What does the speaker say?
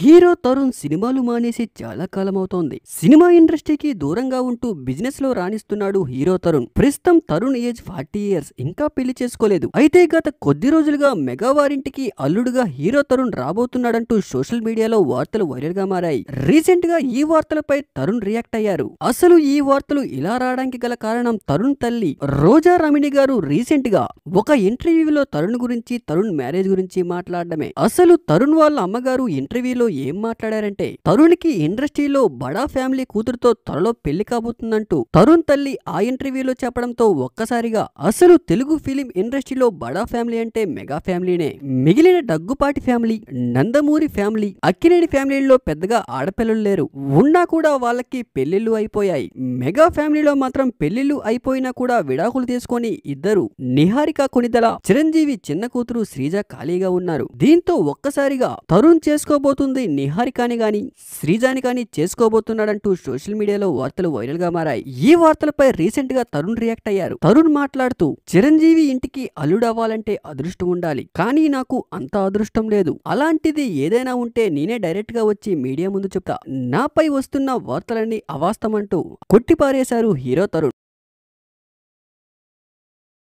hero Tarun సినిమాలు మానేసి చాలా కాలం అవుతోంది సినిమా ఇండస్ట్రీకి దూరంగా ఉంటూ బిజినెస్ లో రాణిస్తున్నాడు హీరో తరుణ్ ప్రస్తుతం తరుణ్ ఏజ్ ఫార్టీ ఇయర్స్ ఇంకా పెళ్లి చేసుకోలేదు అయితే గత కొద్ది రోజులుగా మెగా వారింటికి అల్లుడుగా హీరో తరుణ్ రాబోతున్నాడంటూ సోషల్ మీడియాలో వార్తలు వైరల్ గా మారాయి రీసెంట్ గా ఈ వార్తలపై తరుణ్ రియాక్ట్ అయ్యారు అసలు ఈ వార్తలు ఇలా రావడానికి గల కారణం తరుణ్ తల్లి రోజా రమిణి గారు రీసెంట్ గా ఒక ఇంటర్వ్యూలో తరుణ్ గురించి తరుణ్ మ్యారేజ్ గురించి మాట్లాడడమే అసలు తరుణ్ వాళ్ళ అమ్మగారు ఇంటర్వ్యూలో ఇంటర్వ్యూలో ఏం మాట్లాడారంటే తరుణ్ కి ఇండస్ట్రీలో బడా ఫ్యామిలీ కూతురుతో త్వరలో పెళ్లి కాబోతుందంటూ తరుణ్ తల్లి ఆ ఇంటర్వ్యూలో చెప్పడంతో ఒక్కసారిగా అసలు తెలుగు ఫిలిం ఇండస్ట్రీలో బడా ఫ్యామిలీ అంటే మెగా ఫ్యామిలీనే మిగిలిన దగ్గుపాటి ఫ్యామిలీ నందమూరి ఫ్యామిలీ అక్కినేని ఫ్యామిలీలో పెద్దగా ఆడపిల్లలు లేరు ఉన్నా కూడా వాళ్ళకి పెళ్లిళ్ళు అయిపోయాయి మెగా ఫ్యామిలీలో మాత్రం పెళ్లిళ్ళు అయిపోయినా కూడా విడాకులు తీసుకొని ఇద్దరు నిహారిక కొనిదల చిరంజీవి చిన్న కూతురు శ్రీజ ఖాళీగా ఉన్నారు దీంతో ఒక్కసారిగా తరుణ్ చేసుకోబోతుంది ముందు నిహారికాని గాని శ్రీజాని గాని చేసుకోబోతున్నాడంటూ సోషల్ మీడియాలో వార్తలు వైరల్ గా మారాయి ఈ వార్తలపై రీసెంట్ గా తరుణ్ రియాక్ట్ అయ్యారు తరుణ్ మాట్లాడుతూ చిరంజీవి ఇంటికి అల్లుడవ్వాలంటే అదృష్టం ఉండాలి కానీ నాకు అంత అదృష్టం లేదు అలాంటిది ఏదైనా ఉంటే నేనే డైరెక్ట్ గా వచ్చి మీడియా ముందు చెప్తా నాపై వస్తున్న వార్తలన్నీ అవాస్తమంటూ కొట్టిపారేశారు హీరో తరుణ్